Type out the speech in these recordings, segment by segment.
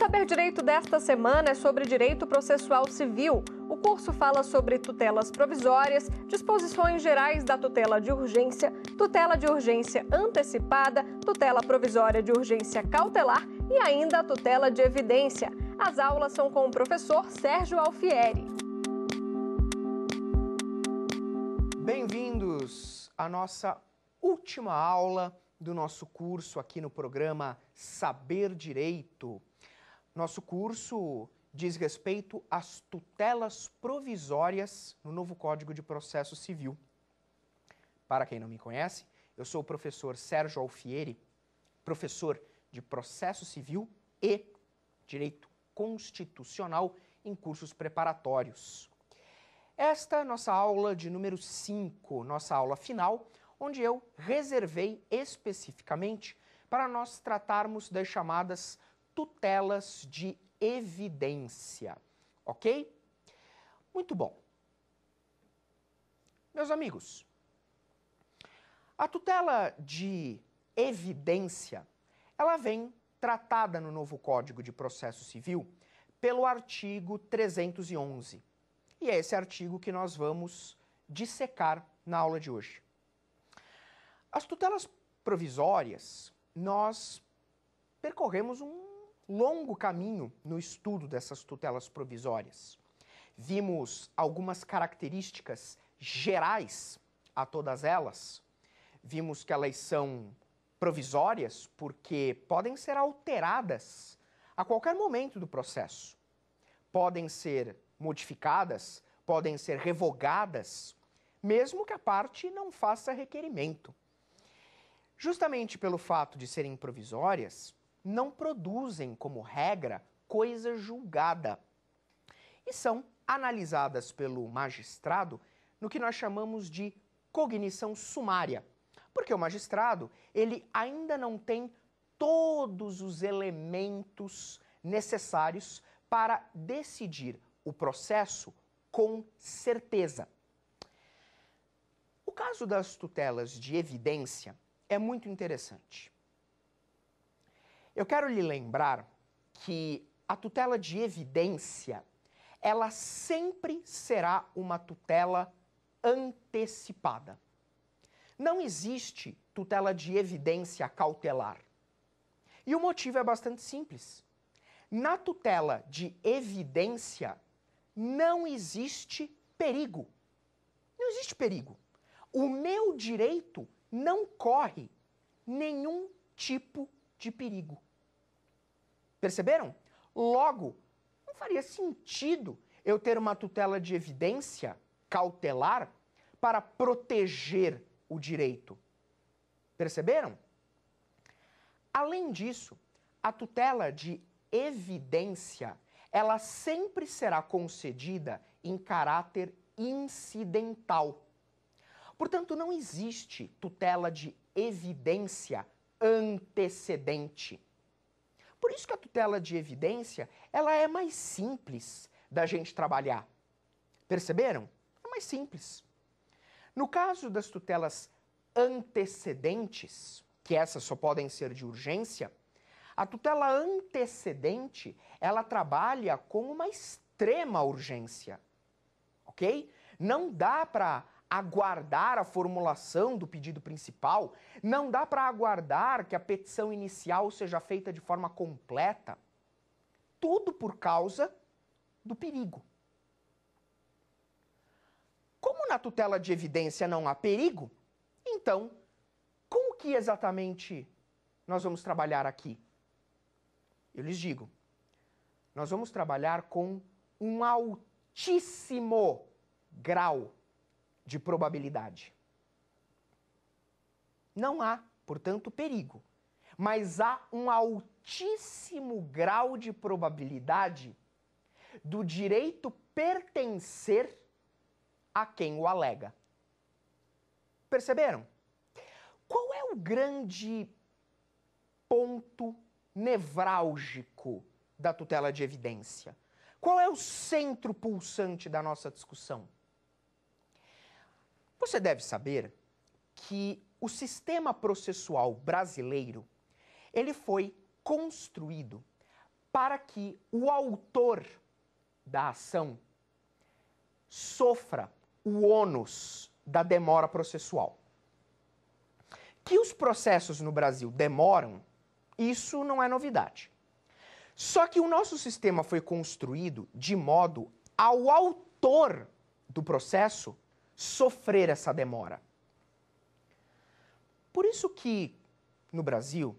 Saber Direito desta semana é sobre direito processual civil. O curso fala sobre tutelas provisórias, disposições gerais da tutela de urgência, tutela de urgência antecipada, tutela provisória de urgência cautelar e ainda a tutela de evidência. As aulas são com o professor Sérgio Alfieri. Bem-vindos à nossa última aula do nosso curso aqui no programa Saber Direito. Nosso curso diz respeito às tutelas provisórias no novo Código de Processo Civil. Para quem não me conhece, eu sou o professor Sérgio Alfieri, professor de Processo Civil e Direito Constitucional em cursos preparatórios. Esta é nossa aula de número 5, nossa aula final, onde eu reservei especificamente para nós tratarmos das chamadas tutelas de evidência, ok? Muito bom. Meus amigos, a tutela de evidência, ela vem tratada no novo Código de Processo Civil pelo artigo 311. E é esse artigo que nós vamos dissecar na aula de hoje. As tutelas provisórias, nós percorremos um longo caminho no estudo dessas tutelas provisórias. Vimos algumas características gerais a todas elas. Vimos que elas são provisórias porque podem ser alteradas a qualquer momento do processo. Podem ser modificadas, podem ser revogadas, mesmo que a parte não faça requerimento. Justamente pelo fato de serem provisórias, não produzem, como regra, coisa julgada e são analisadas pelo magistrado no que nós chamamos de cognição sumária, porque o magistrado ele ainda não tem todos os elementos necessários para decidir o processo com certeza. O caso das tutelas de evidência é muito interessante. Eu quero lhe lembrar que a tutela de evidência, ela sempre será uma tutela antecipada. Não existe tutela de evidência cautelar. E o motivo é bastante simples. Na tutela de evidência, não existe perigo. Não existe perigo. O meu direito não corre nenhum tipo de perigo. Perceberam? Logo, não faria sentido eu ter uma tutela de evidência cautelar para proteger o direito. Perceberam? Além disso, a tutela de evidência, ela sempre será concedida em caráter incidental. Portanto, não existe tutela de evidência antecedente. Por isso que a tutela de evidência, ela é mais simples da gente trabalhar. Perceberam? É mais simples. No caso das tutelas antecedentes, que essas só podem ser de urgência, a tutela antecedente, ela trabalha com uma extrema urgência. OK? Não dá para aguardar a formulação do pedido principal, não dá para aguardar que a petição inicial seja feita de forma completa. Tudo por causa do perigo. Como na tutela de evidência não há perigo, então, com o que exatamente nós vamos trabalhar aqui? Eu lhes digo, nós vamos trabalhar com um altíssimo grau de probabilidade. Não há, portanto, perigo, mas há um altíssimo grau de probabilidade do direito pertencer a quem o alega. Perceberam? Qual é o grande ponto nevrálgico da tutela de evidência? Qual é o centro pulsante da nossa discussão? Você deve saber que o sistema processual brasileiro ele foi construído para que o autor da ação sofra o ônus da demora processual. Que os processos no Brasil demoram, isso não é novidade. Só que o nosso sistema foi construído de modo ao autor do processo sofrer essa demora. Por isso que no Brasil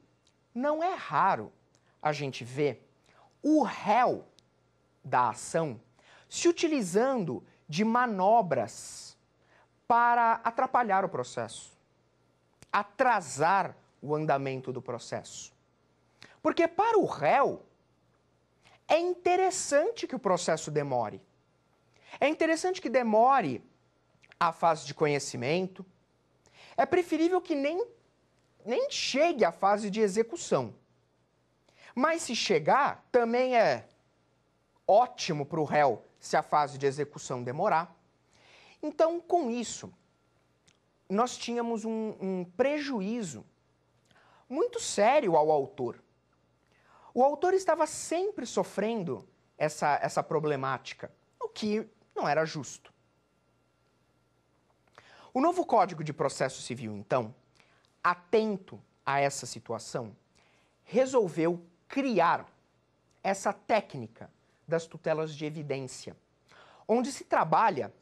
não é raro a gente ver o réu da ação se utilizando de manobras para atrapalhar o processo, atrasar o andamento do processo. Porque para o réu é interessante que o processo demore. É interessante que demore à fase de conhecimento. É preferível que nem, nem chegue à fase de execução. Mas se chegar, também é ótimo para o réu se a fase de execução demorar. Então, com isso, nós tínhamos um, um prejuízo muito sério ao autor. O autor estava sempre sofrendo essa, essa problemática, o que não era justo. O novo Código de Processo Civil, então, atento a essa situação, resolveu criar essa técnica das tutelas de evidência, onde se trabalha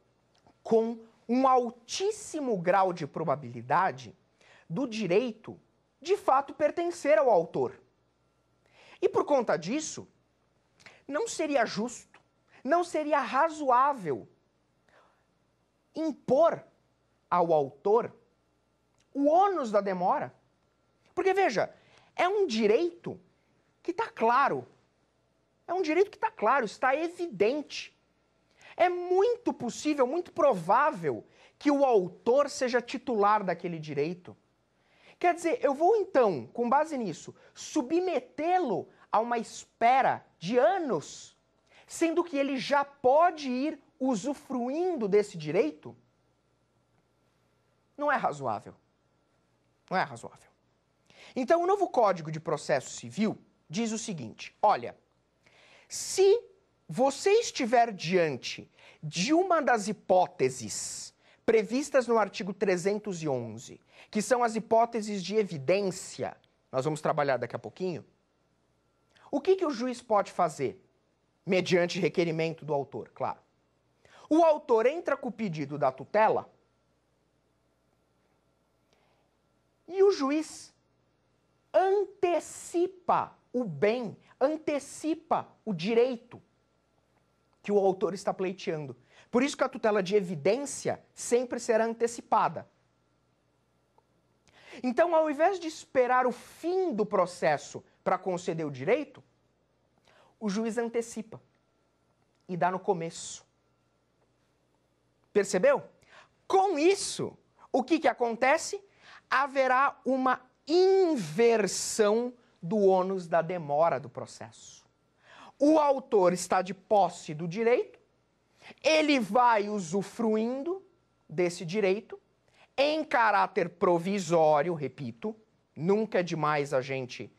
com um altíssimo grau de probabilidade do direito de fato pertencer ao autor. E por conta disso, não seria justo, não seria razoável impor ao autor o ônus da demora. Porque, veja, é um direito que está claro. É um direito que está claro, está evidente. É muito possível, muito provável que o autor seja titular daquele direito. Quer dizer, eu vou então, com base nisso, submetê-lo a uma espera de anos, sendo que ele já pode ir usufruindo desse direito? Não é razoável. Não é razoável. Então, o novo Código de Processo Civil diz o seguinte: olha, se você estiver diante de uma das hipóteses previstas no artigo 311, que são as hipóteses de evidência, nós vamos trabalhar daqui a pouquinho, o que, que o juiz pode fazer? Mediante requerimento do autor, claro. O autor entra com o pedido da tutela E o juiz antecipa o bem, antecipa o direito que o autor está pleiteando. Por isso que a tutela de evidência sempre será antecipada. Então, ao invés de esperar o fim do processo para conceder o direito, o juiz antecipa e dá no começo. Percebeu? Com isso, o que, que acontece? haverá uma inversão do ônus da demora do processo. O autor está de posse do direito, ele vai usufruindo desse direito em caráter provisório, repito, nunca é demais a gente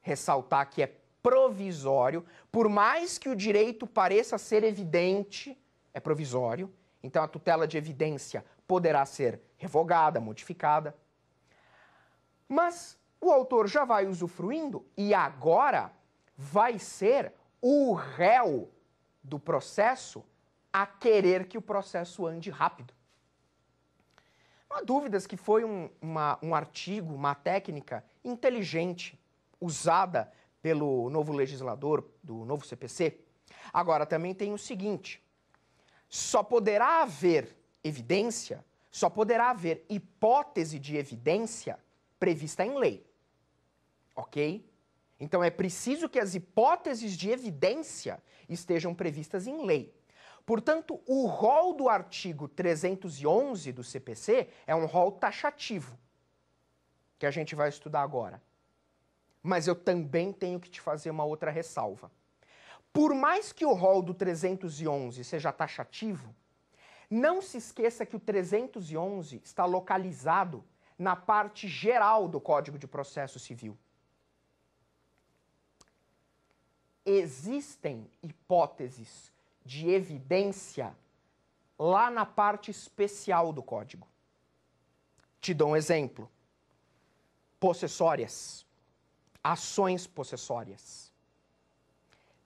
ressaltar que é provisório, por mais que o direito pareça ser evidente, é provisório. Então a tutela de evidência poderá ser revogada, modificada. Mas o autor já vai usufruindo e agora vai ser o réu do processo a querer que o processo ande rápido. Não há dúvidas que foi um, uma, um artigo, uma técnica inteligente usada pelo novo legislador do novo CPC. Agora, também tem o seguinte: só poderá haver evidência, só poderá haver hipótese de evidência prevista em lei. Ok? Então é preciso que as hipóteses de evidência estejam previstas em lei. Portanto, o rol do artigo 311 do CPC é um rol taxativo, que a gente vai estudar agora. Mas eu também tenho que te fazer uma outra ressalva. Por mais que o rol do 311 seja taxativo, não se esqueça que o 311 está localizado na parte geral do Código de Processo Civil. Existem hipóteses de evidência lá na parte especial do código. Te dou um exemplo. Possessórias. Ações possessórias.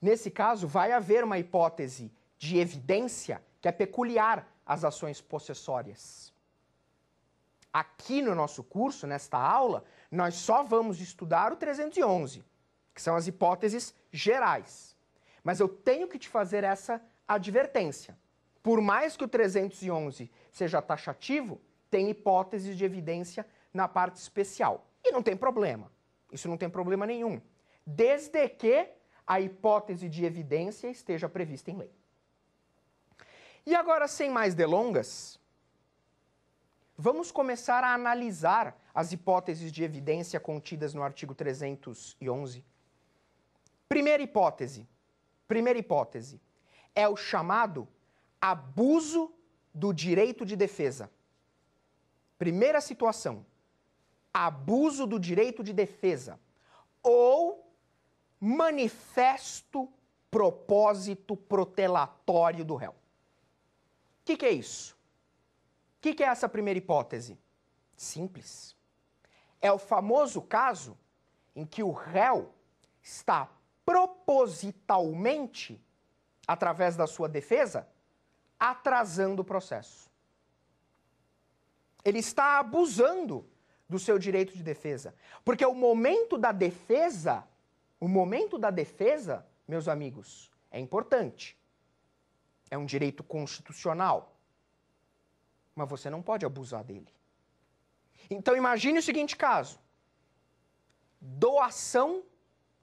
Nesse caso, vai haver uma hipótese de evidência que é peculiar às ações possessórias. Aqui no nosso curso, nesta aula, nós só vamos estudar o 311, que são as hipóteses gerais. Mas eu tenho que te fazer essa advertência. Por mais que o 311 seja taxativo, tem hipóteses de evidência na parte especial. E não tem problema. Isso não tem problema nenhum. Desde que a hipótese de evidência esteja prevista em lei. E agora, sem mais delongas, vamos começar a analisar as hipóteses de evidência contidas no artigo 311. Primeira hipótese. Primeira hipótese é o chamado abuso do direito de defesa. Primeira situação, abuso do direito de defesa ou manifesto propósito protelatório do réu. O que, que, é isso? O que, que é essa primeira hipótese? Simples. É o famoso caso em que o réu está propositalmente, através da sua defesa, atrasando o processo. Ele está abusando do seu direito de defesa, porque o momento da defesa, o momento da defesa, meus amigos, é importante. É um direito constitucional mas você não pode abusar dele. Então imagine o seguinte caso: doação,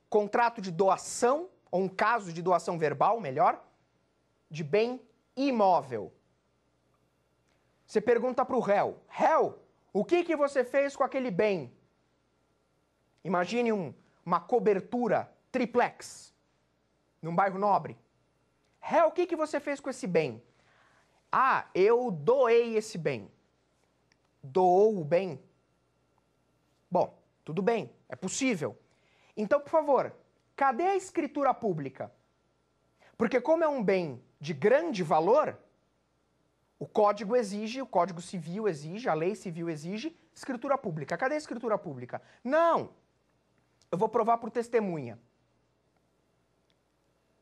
contrato de doação, ou um caso de doação verbal, melhor, de bem imóvel. Você pergunta para o réu: réu, o que, que você fez com aquele bem? Imagine um, uma cobertura triplex num bairro nobre. Réu, o que, que você fez com esse bem? Ah, eu doei esse bem. Doou o bem? Bom, tudo bem, é possível. Então, por favor, cadê a escritura pública? Porque, como é um bem de grande valor, o código exige, o código civil exige, a lei civil exige escritura pública. Cadê a escritura pública? Não! Eu vou provar por testemunha.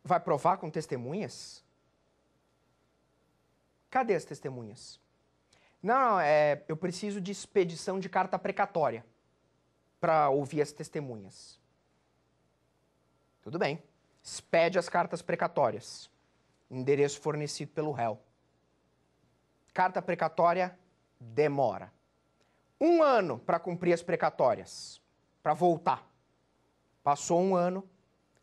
Vai provar com testemunhas? Cadê as testemunhas? Não, não é, eu preciso de expedição de carta precatória para ouvir as testemunhas. Tudo bem. Expede as cartas precatórias. Endereço fornecido pelo réu. Carta precatória demora. Um ano para cumprir as precatórias, para voltar. Passou um ano,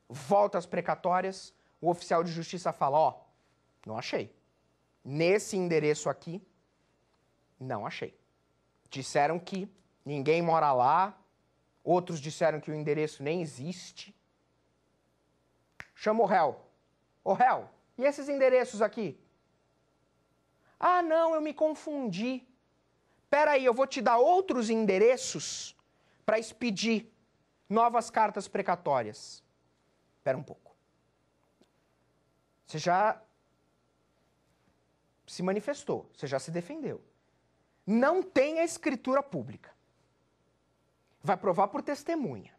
volta as precatórias, o oficial de justiça fala: Ó, oh, não achei nesse endereço aqui, não achei. Disseram que ninguém mora lá, outros disseram que o endereço nem existe. Chama o réu. Ô réu, e esses endereços aqui? Ah, não, eu me confundi. Peraí, eu vou te dar outros endereços para expedir novas cartas precatórias. Espera um pouco. Você já se manifestou, você já se defendeu. Não tem a escritura pública. Vai provar por testemunha.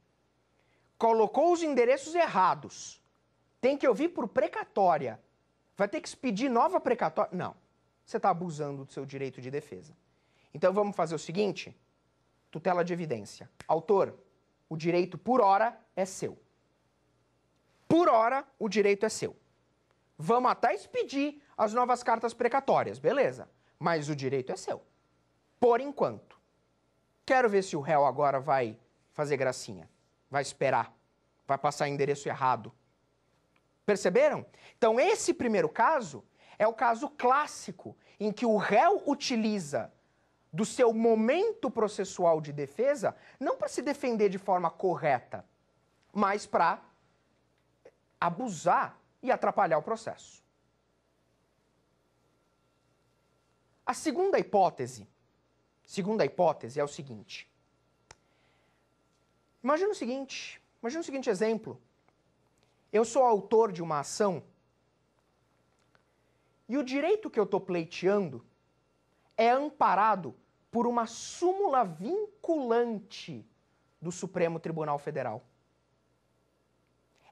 Colocou os endereços errados. Tem que ouvir por precatória. Vai ter que pedir nova precatória. Não. Você está abusando do seu direito de defesa. Então vamos fazer o seguinte: tutela de evidência. Autor, o direito por hora é seu. Por hora, o direito é seu. Vamos até expedir as novas cartas precatórias, beleza. Mas o direito é seu. Por enquanto. Quero ver se o réu agora vai fazer gracinha. Vai esperar. Vai passar endereço errado. Perceberam? Então, esse primeiro caso é o caso clássico em que o réu utiliza do seu momento processual de defesa não para se defender de forma correta, mas para abusar e atrapalhar o processo. A segunda hipótese, segunda hipótese é o seguinte. Imagina o seguinte, imagina o seguinte exemplo. Eu sou autor de uma ação e o direito que eu estou pleiteando é amparado por uma súmula vinculante do Supremo Tribunal Federal.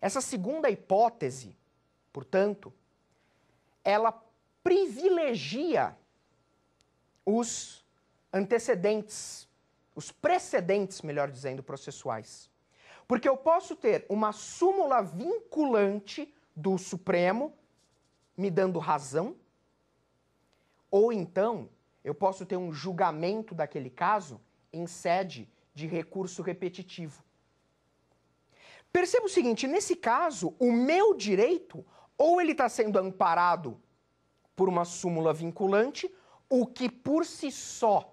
Essa segunda hipótese, portanto, ela privilegia os antecedentes, os precedentes, melhor dizendo, processuais. Porque eu posso ter uma súmula vinculante do Supremo me dando razão, ou então eu posso ter um julgamento daquele caso em sede de recurso repetitivo. Perceba o seguinte: nesse caso, o meu direito, ou ele está sendo amparado por uma súmula vinculante, o que por si só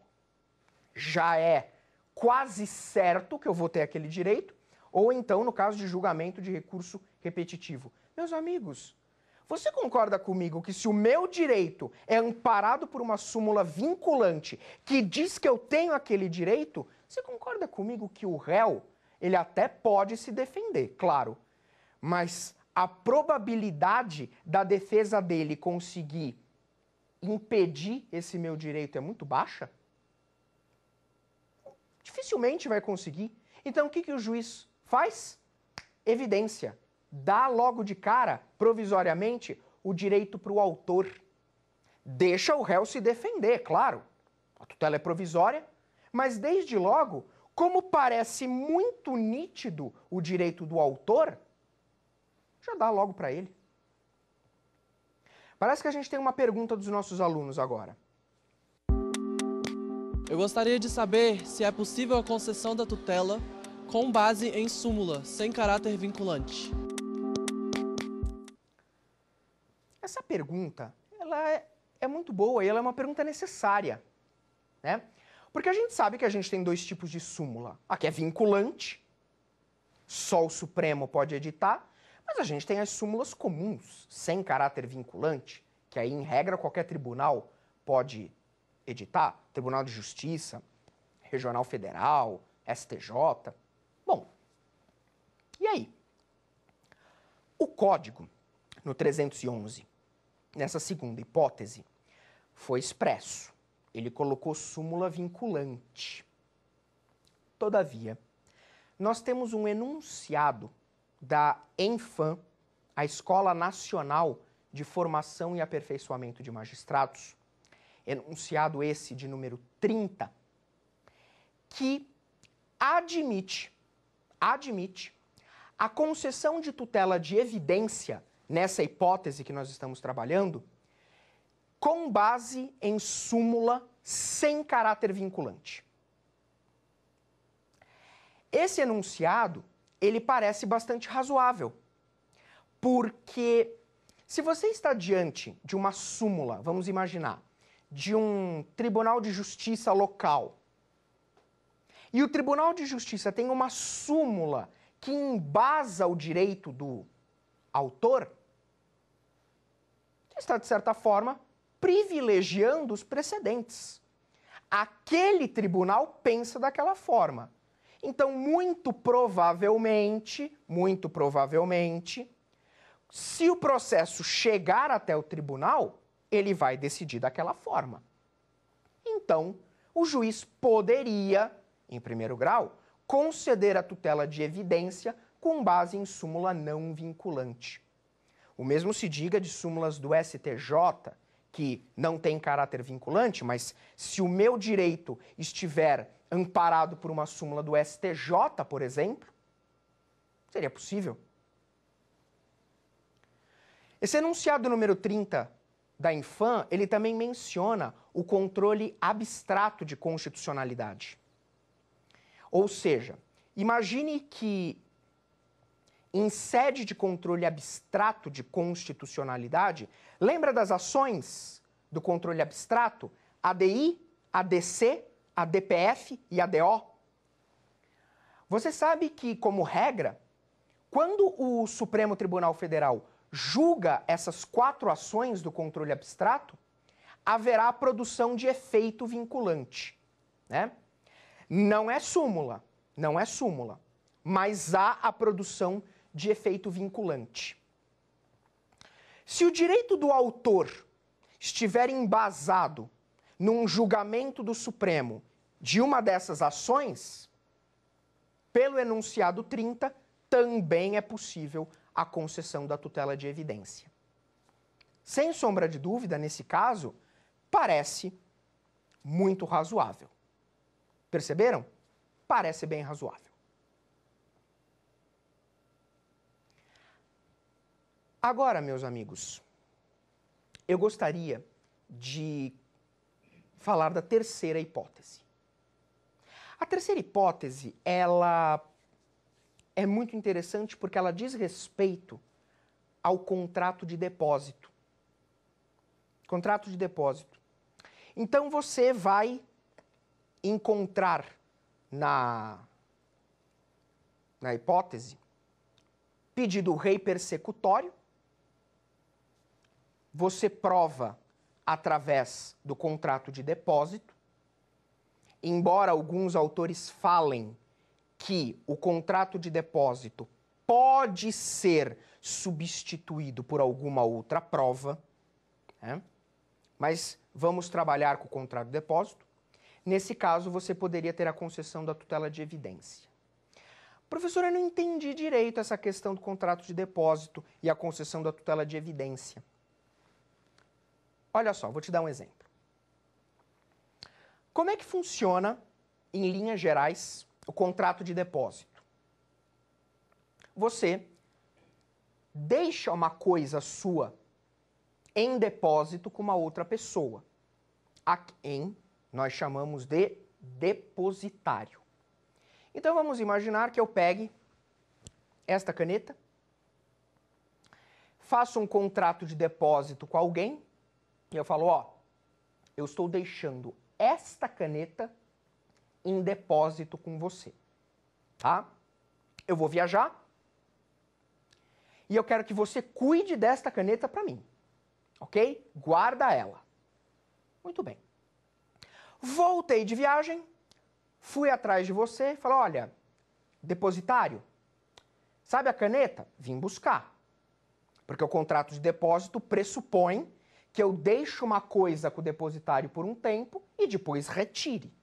já é quase certo que eu vou ter aquele direito, ou então no caso de julgamento de recurso repetitivo. Meus amigos, você concorda comigo que se o meu direito é amparado por uma súmula vinculante que diz que eu tenho aquele direito, você concorda comigo que o réu, ele até pode se defender, claro, mas a probabilidade da defesa dele conseguir impedir esse meu direito é muito baixa, dificilmente vai conseguir. Então o que, que o juiz faz? Evidência. Dá logo de cara, provisoriamente, o direito para o autor. Deixa o réu se defender, claro. A tutela é provisória, mas desde logo, como parece muito nítido o direito do autor, já dá logo para ele. Parece que a gente tem uma pergunta dos nossos alunos agora. Eu gostaria de saber se é possível a concessão da tutela com base em súmula, sem caráter vinculante. Essa pergunta, ela é, é muito boa e ela é uma pergunta necessária, né? Porque a gente sabe que a gente tem dois tipos de súmula. A que é vinculante, só o Supremo pode editar, mas a gente tem as súmulas comuns, sem caráter vinculante, que aí, em regra, qualquer tribunal pode editar Tribunal de Justiça, Regional Federal, STJ. Bom, e aí? O código, no 311, nessa segunda hipótese, foi expresso. Ele colocou súmula vinculante. Todavia, nós temos um enunciado da ENFAM, a Escola Nacional de Formação e Aperfeiçoamento de Magistrados, enunciado esse de número 30, que admite, admite a concessão de tutela de evidência nessa hipótese que nós estamos trabalhando, com base em súmula sem caráter vinculante. Esse enunciado ele parece bastante razoável. Porque se você está diante de uma súmula, vamos imaginar, de um tribunal de justiça local, e o tribunal de justiça tem uma súmula que embasa o direito do autor, está, de certa forma, privilegiando os precedentes. Aquele tribunal pensa daquela forma. Então, muito provavelmente, muito provavelmente, se o processo chegar até o tribunal, ele vai decidir daquela forma. Então, o juiz poderia, em primeiro grau, conceder a tutela de evidência com base em súmula não vinculante. O mesmo se diga de súmulas do STJ, que não tem caráter vinculante, mas se o meu direito estiver amparado por uma súmula do STJ, por exemplo? Seria possível. Esse enunciado número 30 da Infam, ele também menciona o controle abstrato de constitucionalidade. Ou seja, imagine que em sede de controle abstrato de constitucionalidade, lembra das ações do controle abstrato? ADI, ADC a DPF e a DO? Você sabe que, como regra, quando o Supremo Tribunal Federal julga essas quatro ações do controle abstrato, haverá a produção de efeito vinculante. Né? Não é súmula, não é súmula, mas há a produção de efeito vinculante. Se o direito do autor estiver embasado num julgamento do Supremo de uma dessas ações, pelo enunciado 30, também é possível a concessão da tutela de evidência. Sem sombra de dúvida, nesse caso, parece muito razoável. Perceberam? Parece bem razoável. Agora, meus amigos, eu gostaria de falar da terceira hipótese. A terceira hipótese, ela é muito interessante porque ela diz respeito ao contrato de depósito. Contrato de depósito. Então você vai encontrar na na hipótese pedido rei persecutório, você prova através do contrato de depósito, embora alguns autores falem que o contrato de depósito pode ser substituído por alguma outra prova, né? mas vamos trabalhar com o contrato de depósito. Nesse caso, você poderia ter a concessão da tutela de evidência. Professor, eu não entendi direito essa questão do contrato de depósito e a concessão da tutela de evidência. Olha só, vou te dar um exemplo. Como é que funciona, em linhas gerais, o contrato de depósito? Você deixa uma coisa sua em depósito com uma outra pessoa, a quem nós chamamos de depositário. Então vamos imaginar que eu pegue esta caneta, faça um contrato de depósito com alguém e eu falo, ó, eu estou deixando esta caneta em depósito com você, tá? Eu vou viajar e eu quero que você cuide desta caneta para mim, ok? Guarda ela. Muito bem. Voltei de viagem, fui atrás de você e falei, olha, depositário, sabe a caneta? Vim buscar. Porque o contrato de depósito pressupõe que eu deixe uma coisa com o depositário por um tempo e depois retire.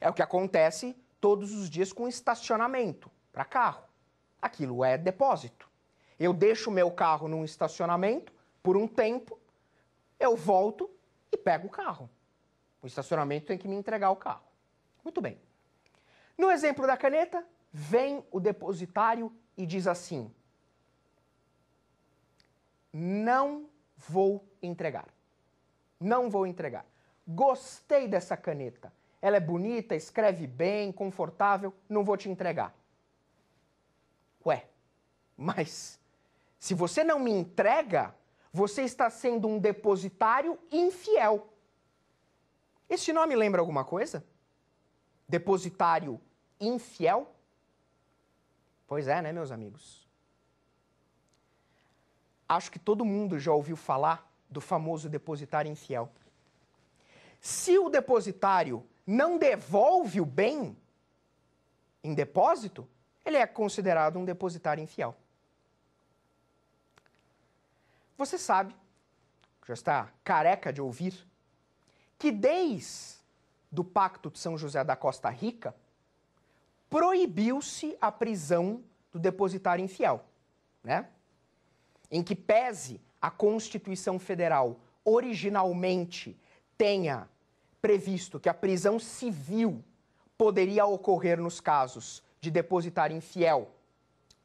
É o que acontece todos os dias com estacionamento para carro. Aquilo é depósito. Eu deixo meu carro num estacionamento por um tempo, eu volto e pego o carro. O estacionamento tem que me entregar o carro. Muito bem. No exemplo da caneta, vem o depositário e diz assim: Não vou entregar. Não vou entregar. Gostei dessa caneta. Ela é bonita, escreve bem, confortável, não vou te entregar. Ué, mas se você não me entrega, você está sendo um depositário infiel. Este nome lembra alguma coisa? Depositário infiel? Pois é, né, meus amigos? Acho que todo mundo já ouviu falar do famoso depositário infiel. Se o depositário não devolve o bem em depósito, ele é considerado um depositário infiel. Você sabe, já está careca de ouvir, que desde o Pacto de São José da Costa Rica proibiu-se a prisão do depositário infiel, né? em que pese a Constituição Federal originalmente tenha previsto que a prisão civil poderia ocorrer nos casos de depositário infiel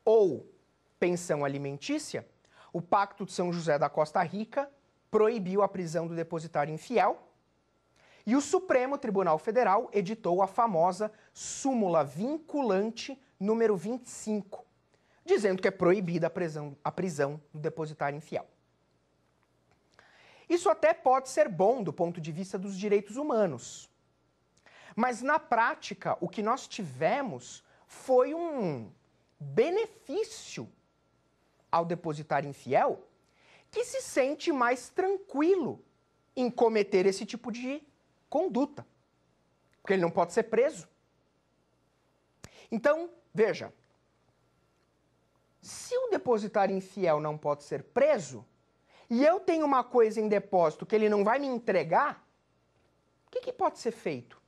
ou pensão alimentícia, o Pacto de São José da Costa Rica proibiu a prisão do depositário infiel e o Supremo Tribunal Federal editou a famosa súmula vinculante número 25, dizendo que é proibida a prisão, a prisão do depositário infiel Isso até pode ser bom do ponto de vista dos direitos humanos. Mas na prática, o que nós tivemos foi um benefício ao depositário infiel que se sente mais tranquilo em cometer esse tipo de conduta, porque ele não pode ser preso. Então, veja, se o depositário infiel não pode ser preso, e eu tenho uma coisa em depósito que ele não vai me entregar, o que, que pode ser feito?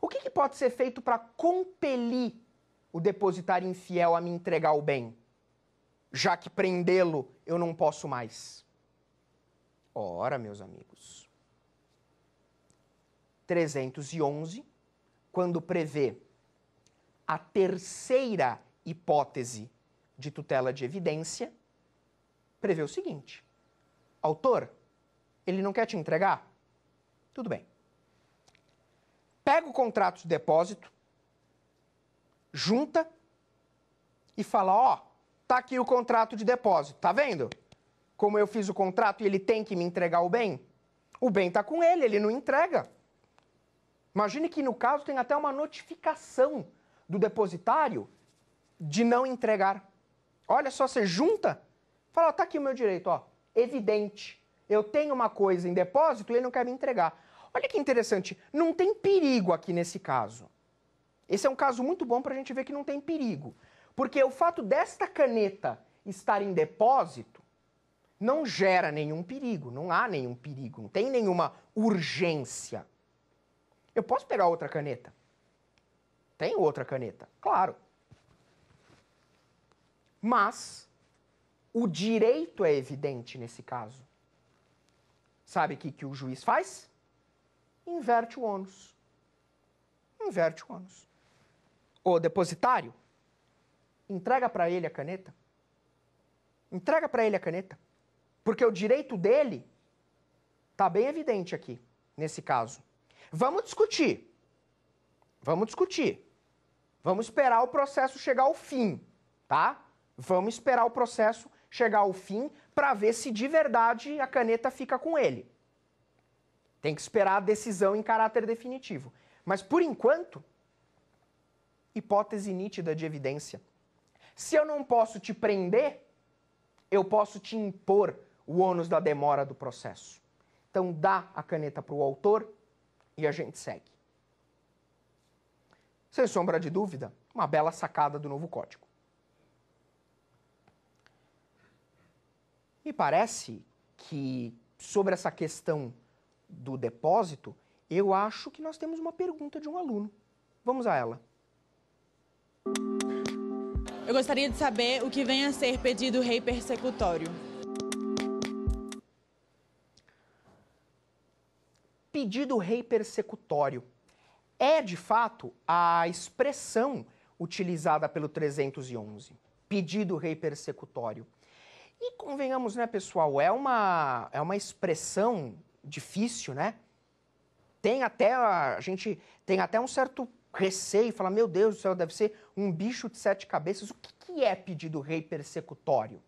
O que, que pode ser feito para compelir o depositário infiel a me entregar o bem? Já que prendê-lo eu não posso mais. Ora, meus amigos. 311, quando prevê a terceira hipótese de tutela de evidência prevê o seguinte: autor, ele não quer te entregar? Tudo bem. Pega o contrato de depósito, junta e fala: ó, tá aqui o contrato de depósito, tá vendo? Como eu fiz o contrato e ele tem que me entregar o bem? O bem tá com ele, ele não entrega. Imagine que no caso tem até uma notificação do depositário de não entregar. Olha só, você junta, fala, ó, tá aqui o meu direito, ó, evidente. Eu tenho uma coisa em depósito e ele não quer me entregar. Olha que interessante, não tem perigo aqui nesse caso. Esse é um caso muito bom para a gente ver que não tem perigo. Porque o fato desta caneta estar em depósito não gera nenhum perigo, não há nenhum perigo, não tem nenhuma urgência. Eu posso pegar outra caneta? Tem outra caneta, claro. Mas o direito é evidente nesse caso. Sabe o que, que o juiz faz? Inverte o ônus. Inverte o ônus. O depositário entrega para ele a caneta. Entrega para ele a caneta. Porque o direito dele está bem evidente aqui, nesse caso. Vamos discutir. Vamos discutir. Vamos esperar o processo chegar ao fim, tá? Vamos esperar o processo chegar ao fim para ver se de verdade a caneta fica com ele. Tem que esperar a decisão em caráter definitivo. Mas por enquanto, hipótese nítida de evidência. Se eu não posso te prender, eu posso te impor o ônus da demora do processo. Então dá a caneta para o autor e a gente segue. Sem sombra de dúvida, uma bela sacada do novo código. Me parece que sobre essa questão do depósito, eu acho que nós temos uma pergunta de um aluno. Vamos a ela. Eu gostaria de saber o que vem a ser pedido rei persecutório. Pedido rei persecutório é de fato a expressão utilizada pelo 311, pedido rei persecutório. E convenhamos, né, pessoal, é uma, é uma expressão difícil, né? Tem até, a gente tem até um certo receio, fala, meu Deus do céu, deve ser um bicho de sete cabeças. O que, que é pedido rei persecutório?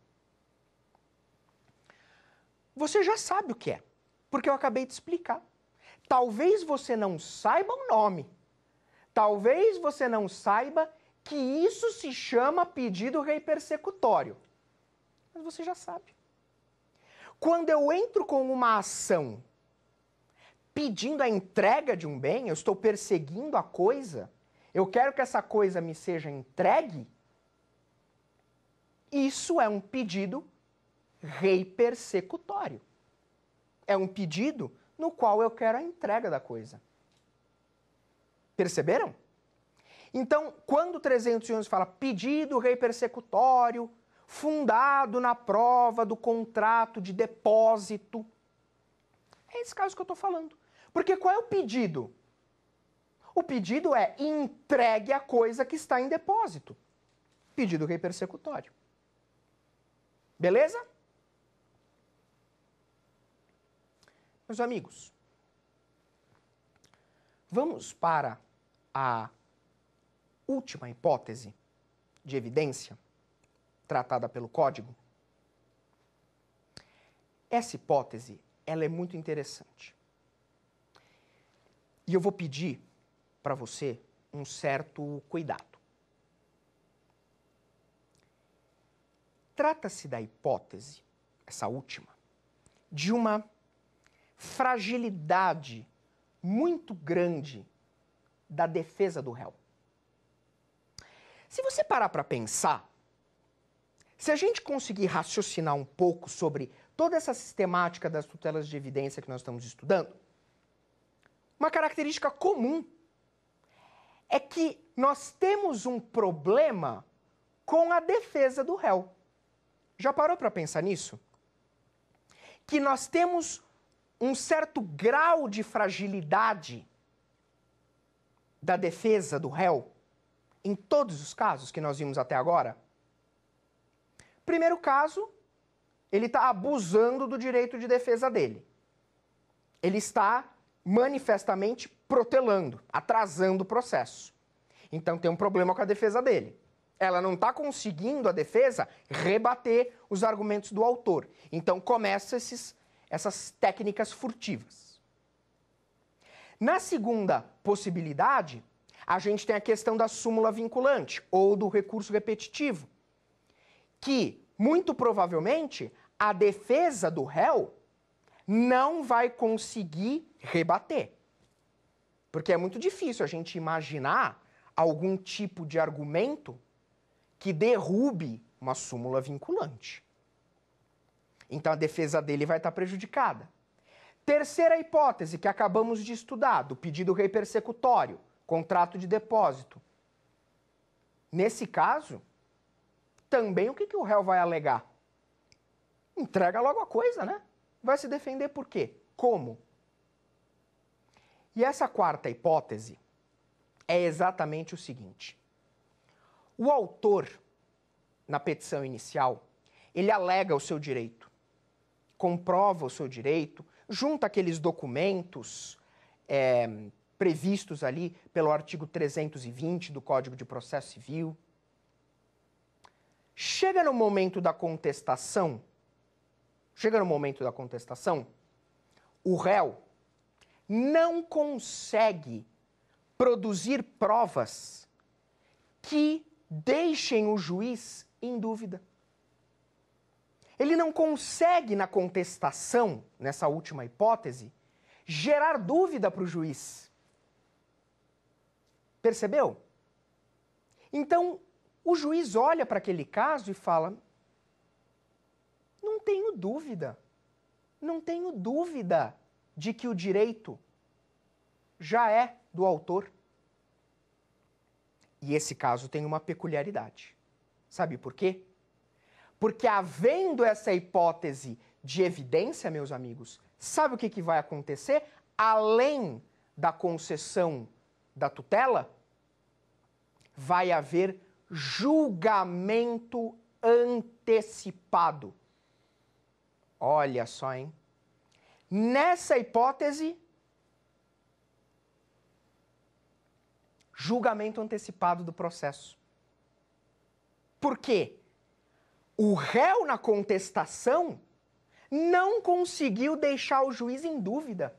Você já sabe o que é, porque eu acabei de explicar. Talvez você não saiba o nome, talvez você não saiba que isso se chama pedido rei persecutório mas você já sabe. Quando eu entro com uma ação pedindo a entrega de um bem, eu estou perseguindo a coisa, eu quero que essa coisa me seja entregue, isso é um pedido rei persecutório. É um pedido no qual eu quero a entrega da coisa. Perceberam? Então, quando 311 fala pedido rei persecutório, fundado na prova do contrato de depósito. É esse caso que eu estou falando. Porque qual é o pedido? O pedido é entregue a coisa que está em depósito. Pedido rei persecutório. Beleza? Meus amigos, vamos para a última hipótese de evidência tratada pelo código? Essa hipótese, ela é muito interessante. E eu vou pedir para você um certo cuidado. Trata-se da hipótese, essa última, de uma fragilidade muito grande da defesa do réu. Se você parar para pensar, se a gente conseguir raciocinar um pouco sobre toda essa sistemática das tutelas de evidência que nós estamos estudando, uma característica comum é que nós temos um problema com a defesa do réu. Já parou para pensar nisso? Que nós temos um certo grau de fragilidade da defesa do réu em todos os casos que nós vimos até agora? Primeiro caso, ele está abusando do direito de defesa dele. Ele está manifestamente protelando, atrasando o processo. Então tem um problema com a defesa dele. Ela não está conseguindo a defesa rebater os argumentos do autor. Então começa esses, essas técnicas furtivas. Na segunda possibilidade, a gente tem a questão da súmula vinculante ou do recurso repetitivo que, muito provavelmente, a defesa do réu não vai conseguir rebater. Porque é muito difícil a gente imaginar algum tipo de argumento que derrube uma súmula vinculante. Então a defesa dele vai estar prejudicada. Terceira hipótese que acabamos de estudar, do pedido rei persecutório, contrato de depósito. Nesse caso, também o que, que o réu vai alegar? Entrega logo a coisa, né? Vai se defender por quê? Como? E essa quarta hipótese é exatamente o seguinte: o autor, na petição inicial, ele alega o seu direito, comprova o seu direito, junta aqueles documentos é, previstos ali pelo artigo 320 do Código de Processo Civil Chega no momento da contestação, chega no momento da contestação, o réu não consegue produzir provas que deixem o juiz em dúvida. Ele não consegue, na contestação, nessa última hipótese, gerar dúvida para o juiz. Percebeu? Então, o juiz olha para aquele caso e fala: não tenho dúvida, não tenho dúvida de que o direito já é do autor. E esse caso tem uma peculiaridade. Sabe por quê? Porque, havendo essa hipótese de evidência, meus amigos, sabe o que, que vai acontecer? Além da concessão da tutela, vai haver julgamento antecipado. Olha só, hein? Nessa hipótese, julgamento antecipado do processo. Por quê? O réu na contestação não conseguiu deixar o juiz em dúvida.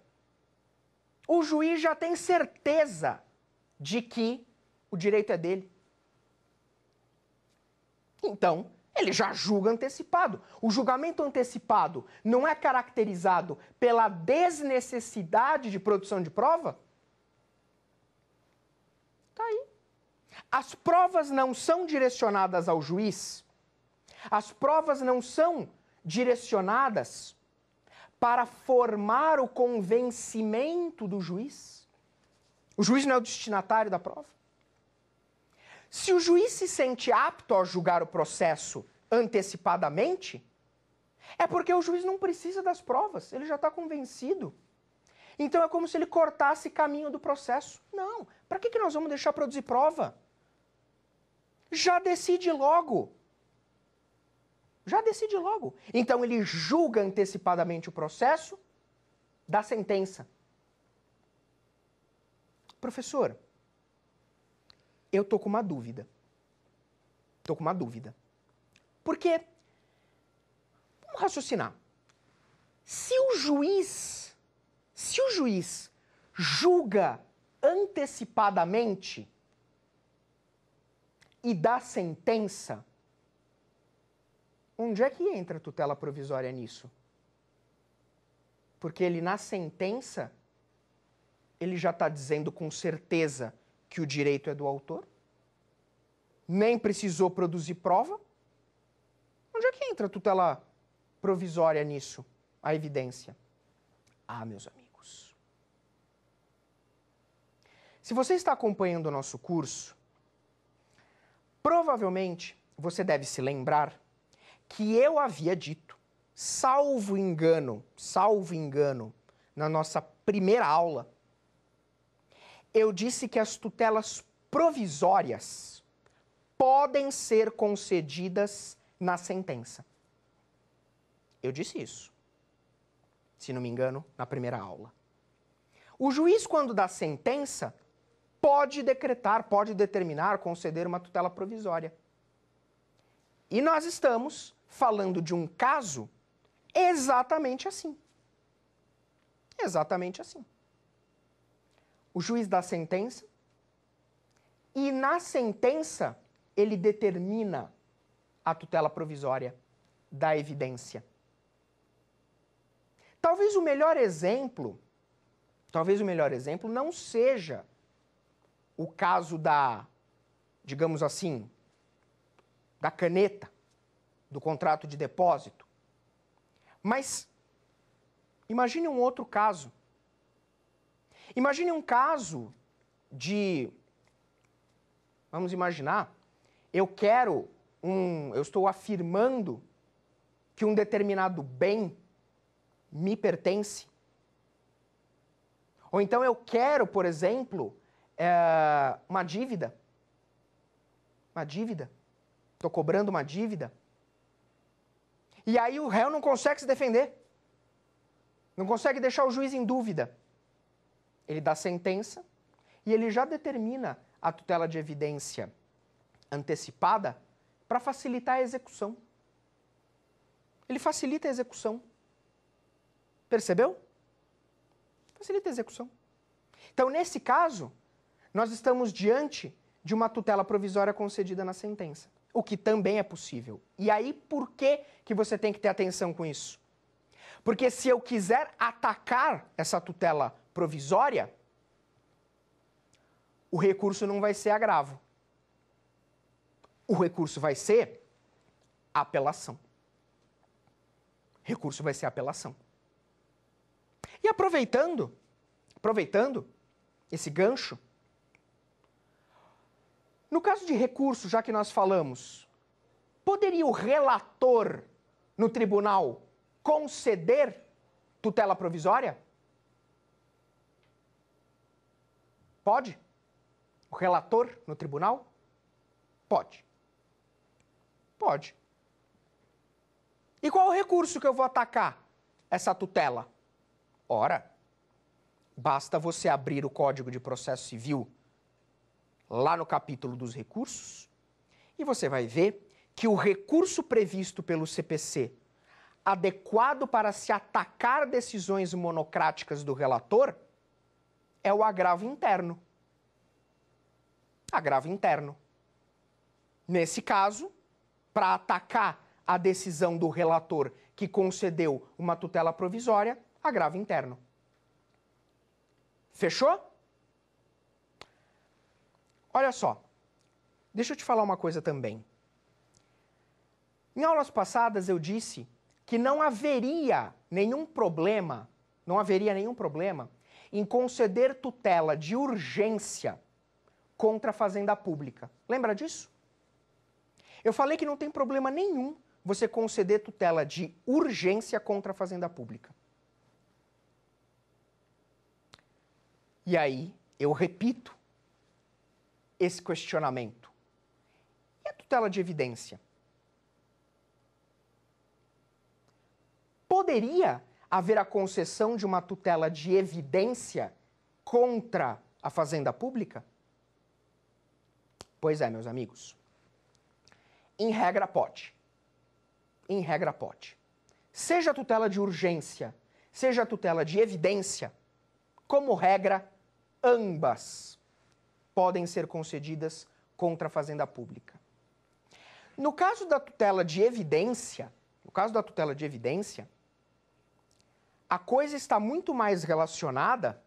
O juiz já tem certeza de que o direito é dele. Então, ele já julga antecipado. O julgamento antecipado não é caracterizado pela desnecessidade de produção de prova? Tá aí. As provas não são direcionadas ao juiz. As provas não são direcionadas para formar o convencimento do juiz. O juiz não é o destinatário da prova. Se o juiz se sente apto a julgar o processo antecipadamente, é porque o juiz não precisa das provas, ele já está convencido. Então é como se ele cortasse caminho do processo. Não, para que, que nós vamos deixar produzir prova? Já decide logo. Já decide logo. Então ele julga antecipadamente o processo da sentença. Professor, eu tô com uma dúvida. Tô com uma dúvida. Porque, vamos raciocinar. Se o juiz, se o juiz julga antecipadamente e dá sentença, onde é que entra a tutela provisória nisso? Porque ele, na sentença, ele já está dizendo com certeza que o direito é do autor, nem precisou produzir prova. Onde é que entra a tutela provisória nisso, a evidência? Ah, meus amigos. Se você está acompanhando o nosso curso, provavelmente você deve se lembrar que eu havia dito, salvo engano, salvo engano, na nossa primeira aula eu disse que as tutelas provisórias podem ser concedidas na sentença. Eu disse isso, se não me engano, na primeira aula. O juiz, quando dá sentença, pode decretar, pode determinar, conceder uma tutela provisória. E nós estamos falando de um caso exatamente assim. Exatamente assim o juiz dá a sentença e na sentença ele determina a tutela provisória da evidência. Talvez o melhor exemplo, talvez o melhor exemplo não seja o caso da, digamos assim, da caneta do contrato de depósito. Mas imagine um outro caso Imagine um caso de. Vamos imaginar, eu quero um. Eu estou afirmando que um determinado bem me pertence. Ou então eu quero, por exemplo, é, uma dívida. Uma dívida. Estou cobrando uma dívida. E aí o réu não consegue se defender. Não consegue deixar o juiz em dúvida ele dá sentença e ele já determina a tutela de evidência antecipada para facilitar a execução. Ele facilita a execução. Percebeu? Facilita a execução. Então, nesse caso, nós estamos diante de uma tutela provisória concedida na sentença, o que também é possível. E aí, por que, que você tem que ter atenção com isso? Porque se eu quiser atacar essa tutela provisória, o recurso não vai ser agravo. O recurso vai ser apelação. Recurso vai ser apelação. E aproveitando, aproveitando esse gancho, no caso de recurso, já que nós falamos, poderia o relator no tribunal conceder tutela provisória? Pode? O relator no tribunal? Pode. Pode. E qual o recurso que eu vou atacar essa tutela? Ora, basta você abrir o Código de Processo Civil lá no capítulo dos recursos e você vai ver que o recurso previsto pelo CPC, adequado para se atacar decisões monocráticas do relator, é o agravo interno. Agravo interno. Nesse caso, para atacar a decisão do relator que concedeu uma tutela provisória, agravo interno. Fechou? Olha só, deixa eu te falar uma coisa também. Em aulas passadas eu disse que não haveria nenhum problema, não haveria nenhum problema em conceder tutela de urgência contra a fazenda pública. Lembra disso? Eu falei que não tem problema nenhum você conceder tutela de urgência contra a fazenda pública. E aí, eu repito esse questionamento. E a tutela de evidência? Poderia haver a concessão de uma tutela de evidência contra a fazenda pública? Pois é, meus amigos. Em regra, pode. Em regra, pode. Seja tutela de urgência, seja tutela de evidência, como regra, ambas podem ser concedidas contra a fazenda pública. No caso da tutela de evidência, no caso da tutela de evidência, a coisa está muito mais relacionada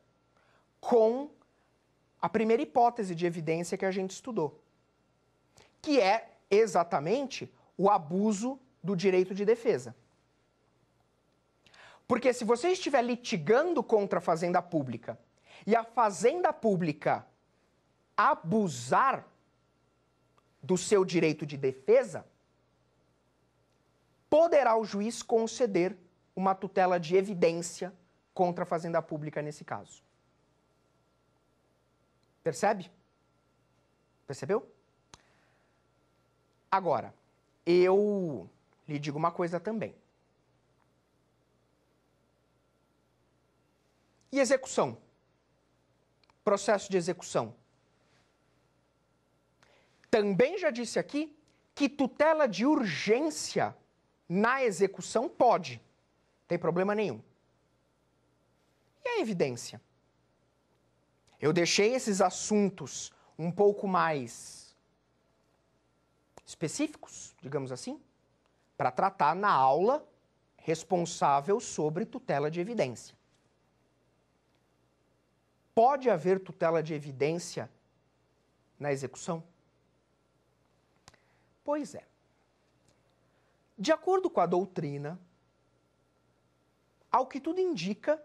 com a primeira hipótese de evidência que a gente estudou, que é exatamente o abuso do direito de defesa. Porque se você estiver litigando contra a fazenda pública e a fazenda pública abusar do seu direito de defesa, poderá o juiz conceder uma tutela de evidência contra a Fazenda Pública nesse caso. Percebe? Percebeu? Agora, eu lhe digo uma coisa também. E execução? Processo de execução. Também já disse aqui que tutela de urgência na execução pode. Tem problema nenhum. E a evidência? Eu deixei esses assuntos um pouco mais específicos, digamos assim, para tratar na aula responsável sobre tutela de evidência. Pode haver tutela de evidência na execução? Pois é. De acordo com a doutrina, ao que tudo indica,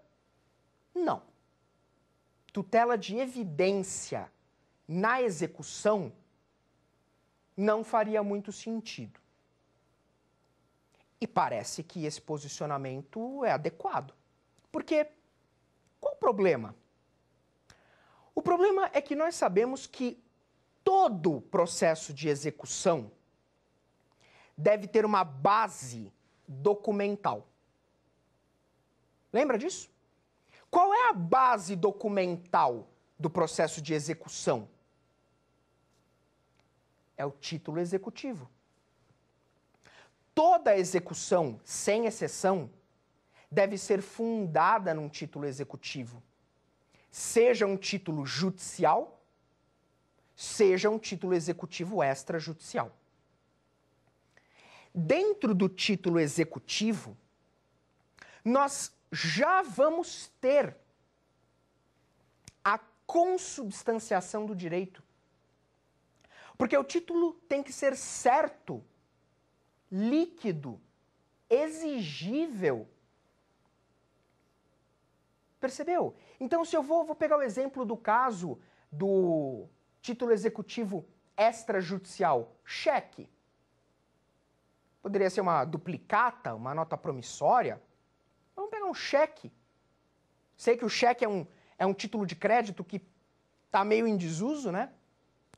não. Tutela de evidência na execução não faria muito sentido. E parece que esse posicionamento é adequado. Porque qual o problema? O problema é que nós sabemos que todo processo de execução deve ter uma base documental. Lembra disso? Qual é a base documental do processo de execução? É o título executivo. Toda execução, sem exceção, deve ser fundada num título executivo. Seja um título judicial, seja um título executivo extrajudicial. Dentro do título executivo, nós já vamos ter a consubstanciação do direito. Porque o título tem que ser certo, líquido, exigível. Percebeu? Então, se eu vou, vou pegar o exemplo do caso do título executivo extrajudicial, cheque. Poderia ser uma duplicata, uma nota promissória, Vamos pegar um cheque. Sei que o cheque é um, é um título de crédito que está meio em desuso, né?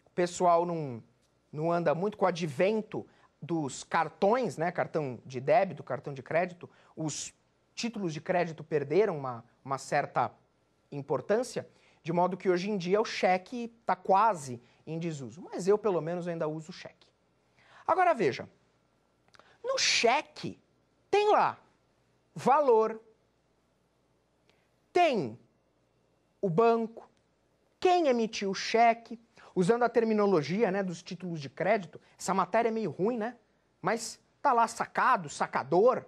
O pessoal não, não anda muito com o advento dos cartões, né? Cartão de débito, cartão de crédito. Os títulos de crédito perderam uma, uma certa importância, de modo que hoje em dia o cheque está quase em desuso. Mas eu, pelo menos, ainda uso o cheque. Agora veja, no cheque tem lá valor tem o banco, quem emitiu o cheque, usando a terminologia né, dos títulos de crédito, essa matéria é meio ruim, né? Mas tá lá sacado, sacador.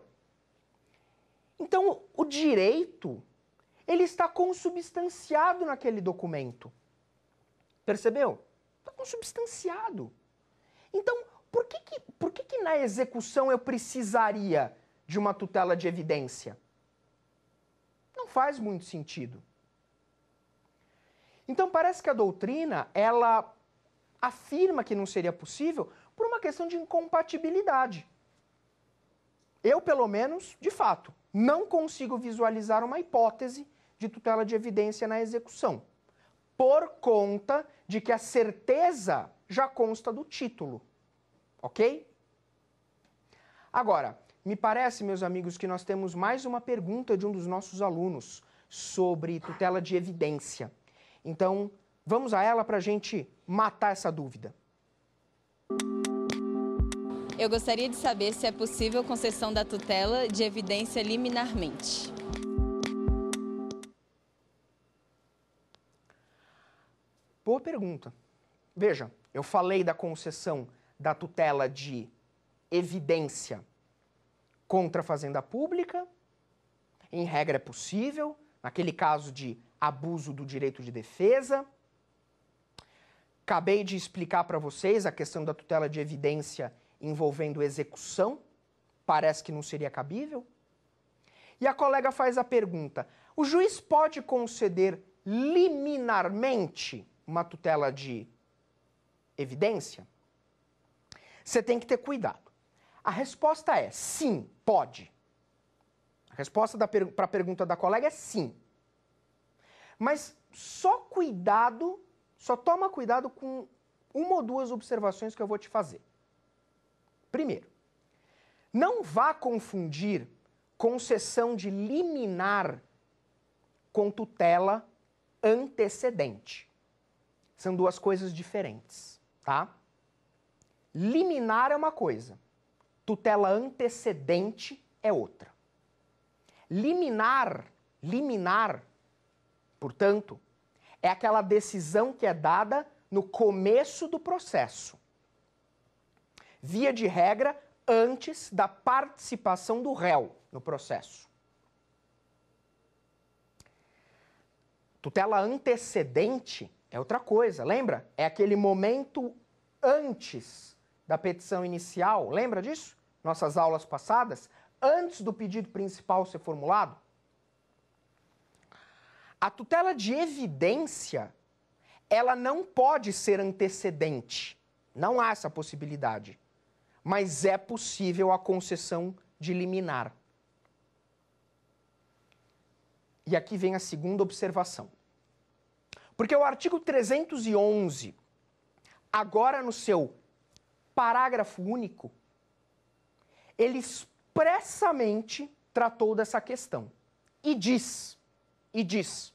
Então, o direito, ele está consubstanciado naquele documento. Percebeu? Está consubstanciado. Então, por que que, por que que na execução eu precisaria de uma tutela de evidência? Não faz muito sentido. Então parece que a doutrina, ela afirma que não seria possível por uma questão de incompatibilidade. Eu, pelo menos, de fato, não consigo visualizar uma hipótese de tutela de evidência na execução, por conta de que a certeza já consta do título. Ok? Agora, me parece, meus amigos, que nós temos mais uma pergunta de um dos nossos alunos sobre tutela de evidência. Então, vamos a ela para a gente matar essa dúvida. Eu gostaria de saber se é possível concessão da tutela de evidência liminarmente. Boa pergunta. Veja, eu falei da concessão da tutela de evidência contra a fazenda pública, em regra é possível, naquele caso de abuso do direito de defesa. Acabei de explicar para vocês a questão da tutela de evidência envolvendo execução, parece que não seria cabível. E a colega faz a pergunta: o juiz pode conceder liminarmente uma tutela de evidência? Você tem que ter cuidado. A resposta é sim, pode. A resposta para a pergunta da colega é sim. Mas só cuidado, só toma cuidado com uma ou duas observações que eu vou te fazer. Primeiro, não vá confundir concessão de liminar com tutela antecedente. São duas coisas diferentes, tá? Liminar é uma coisa, tutela antecedente é outra. Liminar, liminar, portanto, é aquela decisão que é dada no começo do processo. Via de regra, antes da participação do réu no processo. Tutela antecedente é outra coisa, lembra? É aquele momento antes da petição inicial, lembra disso? Nossas aulas passadas, antes do pedido principal ser formulado? A tutela de evidência, ela não pode ser antecedente. Não há essa possibilidade. Mas é possível a concessão de liminar. E aqui vem a segunda observação. Porque o artigo 311, agora no seu parágrafo único, ele expressamente tratou dessa questão e diz e diz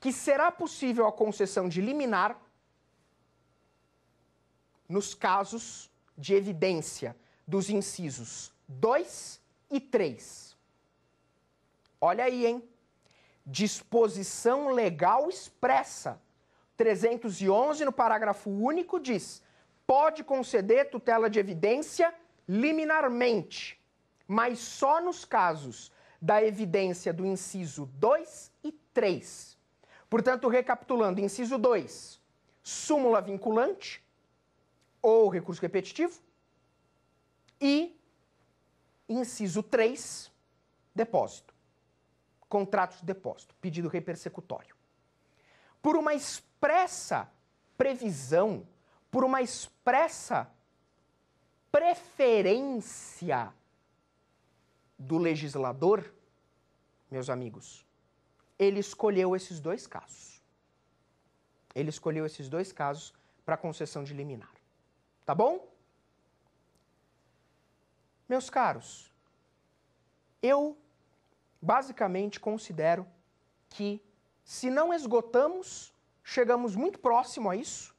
que será possível a concessão de liminar nos casos de evidência dos incisos 2 e 3. Olha aí, hein? Disposição legal expressa. 311 no parágrafo único diz: pode conceder tutela de evidência liminarmente, mas só nos casos da evidência do inciso 2 e 3. Portanto, recapitulando, inciso 2, súmula vinculante ou recurso repetitivo, e inciso 3, depósito. Contrato de depósito, pedido repersecutório. Por uma expressa previsão por uma expressa preferência do legislador, meus amigos, ele escolheu esses dois casos. Ele escolheu esses dois casos para concessão de liminar. Tá bom? Meus caros, eu basicamente considero que se não esgotamos, chegamos muito próximo a isso,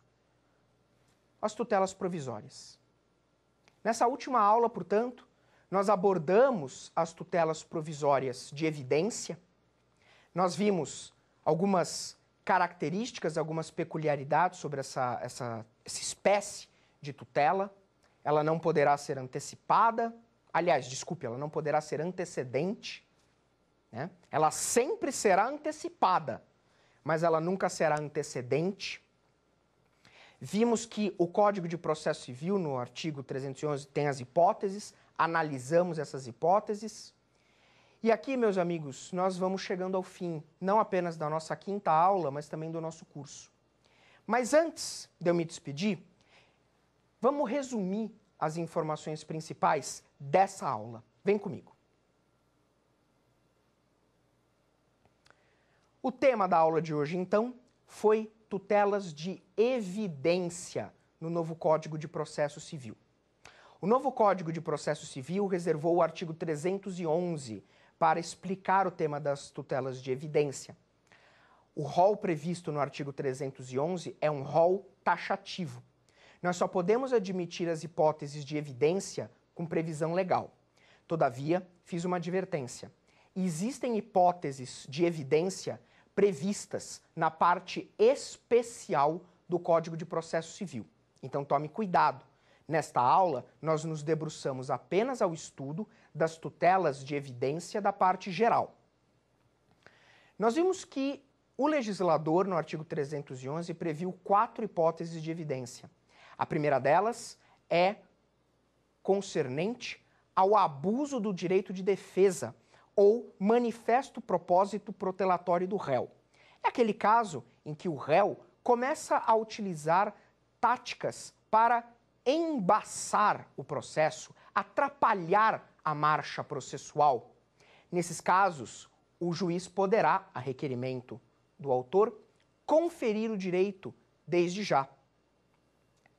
as tutelas provisórias. Nessa última aula, portanto, nós abordamos as tutelas provisórias de evidência, nós vimos algumas características, algumas peculiaridades sobre essa, essa, essa espécie de tutela. Ela não poderá ser antecipada, aliás, desculpe, ela não poderá ser antecedente. Né? Ela sempre será antecipada, mas ela nunca será antecedente Vimos que o Código de Processo Civil, no artigo 311, tem as hipóteses, analisamos essas hipóteses. E aqui, meus amigos, nós vamos chegando ao fim, não apenas da nossa quinta aula, mas também do nosso curso. Mas antes de eu me despedir, vamos resumir as informações principais dessa aula. Vem comigo. O tema da aula de hoje, então, foi tutelas de evidência no novo Código de Processo Civil. O novo Código de Processo Civil reservou o artigo 311 para explicar o tema das tutelas de evidência. O rol previsto no artigo 311 é um rol taxativo. Nós só podemos admitir as hipóteses de evidência com previsão legal. Todavia, fiz uma advertência. Existem hipóteses de evidência previstas na parte especial do Código de Processo Civil. Então tome cuidado. Nesta aula, nós nos debruçamos apenas ao estudo das tutelas de evidência da parte geral. Nós vimos que o legislador, no artigo 311, previu quatro hipóteses de evidência. A primeira delas é concernente ao abuso do direito de defesa ou manifesto propósito protelatório do réu. É aquele caso em que o réu começa a utilizar táticas para embaçar o processo, atrapalhar a marcha processual. Nesses casos, o juiz poderá, a requerimento do autor, conferir o direito desde já.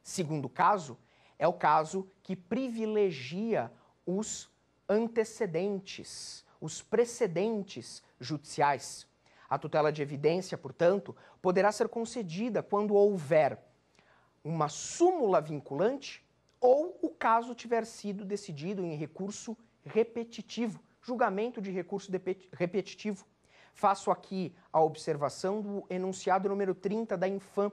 Segundo caso, é o caso que privilegia os antecedentes, os precedentes judiciais. A tutela de evidência, portanto, poderá ser concedida quando houver uma súmula vinculante ou o caso tiver sido decidido em recurso repetitivo, julgamento de recurso repetitivo. Faço aqui a observação do enunciado número 30 da Infam,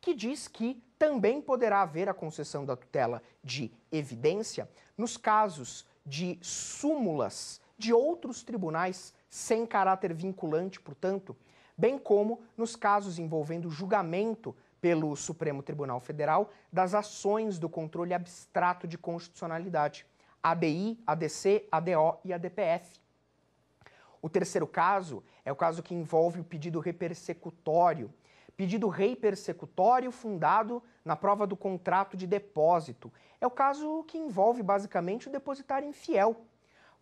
que diz que também poderá haver a concessão da tutela de evidência nos casos de súmulas de outros tribunais sem caráter vinculante, portanto, bem como nos casos envolvendo julgamento pelo Supremo Tribunal Federal das ações do controle abstrato de constitucionalidade, (ABI, ADC, ADO e ADPF. O terceiro caso é o caso que envolve o pedido repersecutório, pedido rei persecutório fundado na prova do contrato de depósito. É o caso que envolve basicamente o depositário infiel,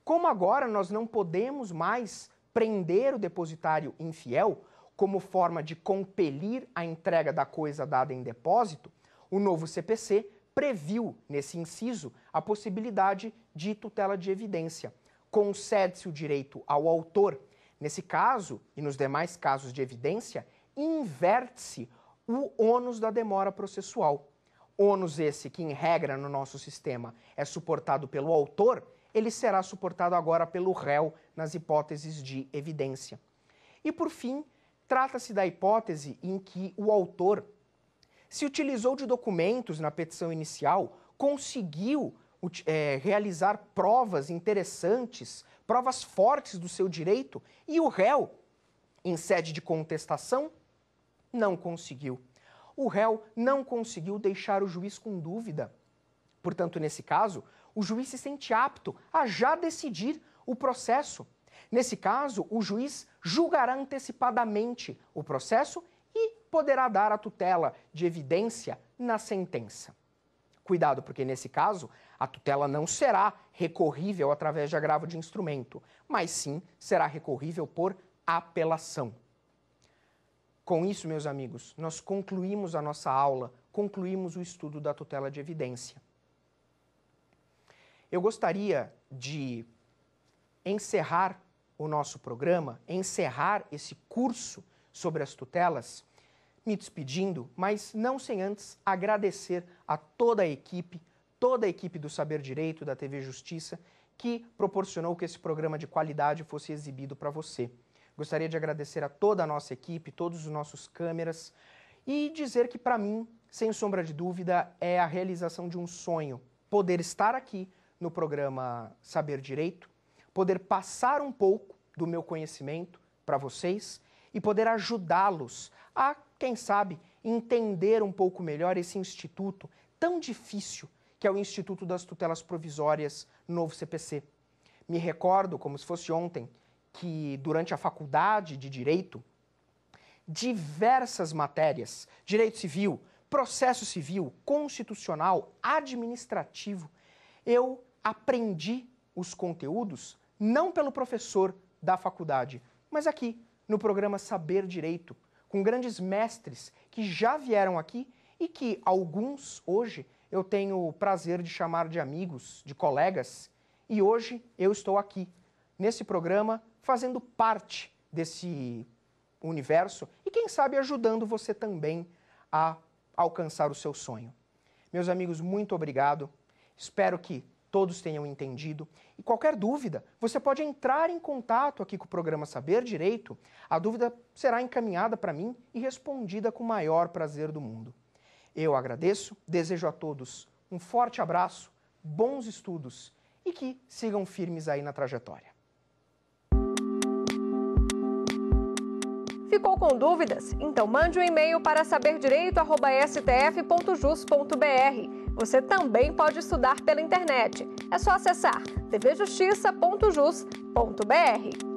como agora nós não podemos mais prender o depositário infiel como forma de compelir a entrega da coisa dada em depósito, o novo CPC previu, nesse inciso, a possibilidade de tutela de evidência. Concede-se o direito ao autor. Nesse caso, e nos demais casos de evidência, inverte-se o ônus da demora processual. Ônus esse que, em regra, no nosso sistema é suportado pelo autor, ele será suportado agora pelo réu nas hipóteses de evidência. E por fim, trata-se da hipótese em que o autor se utilizou de documentos na petição inicial, conseguiu é, realizar provas interessantes, provas fortes do seu direito, e o réu, em sede de contestação, não conseguiu. O réu não conseguiu deixar o juiz com dúvida. Portanto, nesse caso, o juiz se sente apto a já decidir o processo. Nesse caso, o juiz julgará antecipadamente o processo e poderá dar a tutela de evidência na sentença. Cuidado, porque nesse caso, a tutela não será recorrível através de agravo de instrumento, mas sim será recorrível por apelação. Com isso, meus amigos, nós concluímos a nossa aula, concluímos o estudo da tutela de evidência. Eu gostaria de encerrar o nosso programa, encerrar esse curso sobre as tutelas, me despedindo, mas não sem antes agradecer a toda a equipe, toda a equipe do Saber Direito da TV Justiça que proporcionou que esse programa de qualidade fosse exibido para você. Gostaria de agradecer a toda a nossa equipe, todos os nossos câmeras e dizer que para mim, sem sombra de dúvida, é a realização de um sonho poder estar aqui no programa Saber Direito, poder passar um pouco do meu conhecimento para vocês e poder ajudá-los a, quem sabe, entender um pouco melhor esse instituto tão difícil que é o Instituto das Tutelas Provisórias Novo CPC. Me recordo, como se fosse ontem, que durante a faculdade de Direito, diversas matérias, direito civil, processo civil, constitucional, administrativo, eu aprendi os conteúdos não pelo professor da faculdade, mas aqui no programa Saber Direito, com grandes mestres que já vieram aqui e que alguns hoje eu tenho o prazer de chamar de amigos, de colegas, e hoje eu estou aqui nesse programa fazendo parte desse universo e quem sabe ajudando você também a alcançar o seu sonho. Meus amigos, muito obrigado. Espero que todos tenham entendido. E qualquer dúvida, você pode entrar em contato aqui com o programa Saber Direito. A dúvida será encaminhada para mim e respondida com o maior prazer do mundo. Eu agradeço, desejo a todos um forte abraço, bons estudos e que sigam firmes aí na trajetória. Ficou com dúvidas? Então mande um e-mail para saberdireito@stf.jus.br. Você também pode estudar pela internet. É só acessar tvjustiça.jus.br.